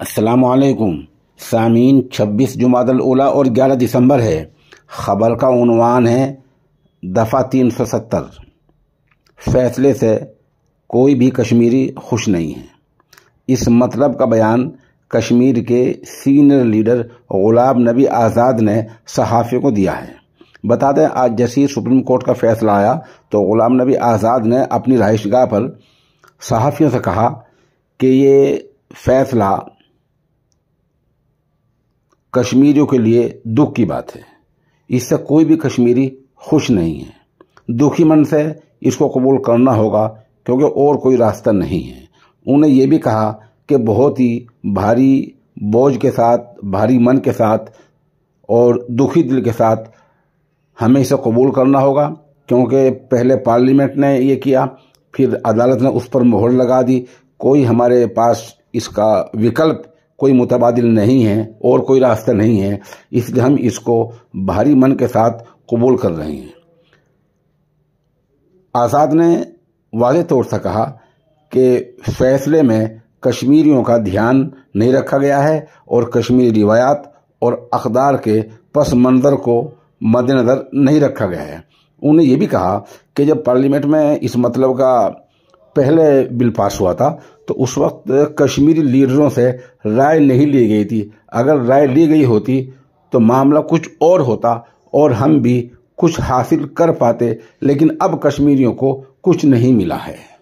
असलकुम सामीन छब्बीस जुमादला और ग्यारह दिसंबर है ख़बर का उनवान है दफ़ा तीन सौ सत्तर फैसले से कोई भी कश्मीरी खुश नहीं है इस मतलब का बयान कश्मीर के सीनियर लीडर गुलाब नबी आज़ाद ने सहाफ़ियों को दिया है बता दें आज जैसे ही सुप्रीम कोर्ट का फैसला आया तो गुलाम नबी आज़ाद ने अपनी रहाइशगाह पर सहाफ़ियों से कहा कि ये फैसला कश्मीरियों के लिए दुख की बात है इससे कोई भी कश्मीरी खुश नहीं है दुखी मन से इसको कबूल करना होगा क्योंकि और कोई रास्ता नहीं है उन्हें यह भी कहा कि बहुत ही भारी बोझ के साथ भारी मन के साथ और दुखी दिल के साथ हमें इसे कबूल करना होगा क्योंकि पहले पार्लियामेंट ने ये किया फिर अदालत ने उस पर मोहर लगा दी कोई हमारे पास इसका विकल्प कोई मुतबादिल नहीं है और कोई रास्ता नहीं है इसलिए हम इसको भारी मन के साथ कबूल कर रहे हैं आज़ाद ने वाज तौर से कहा कि फैसले में कश्मीरियों का ध्यान नहीं रखा गया है और कश्मीरी रिवायात और अखदार के पस मंजर को मद्दनज़र नहीं रखा गया है उन्होंने ये भी कहा कि जब पार्लियामेंट में इस मतलब का पहले बिल पास हुआ था तो उस वक्त कश्मीरी लीडरों से राय नहीं ली गई थी अगर राय ली गई होती तो मामला कुछ और होता और हम भी कुछ हासिल कर पाते लेकिन अब कश्मीरियों को कुछ नहीं मिला है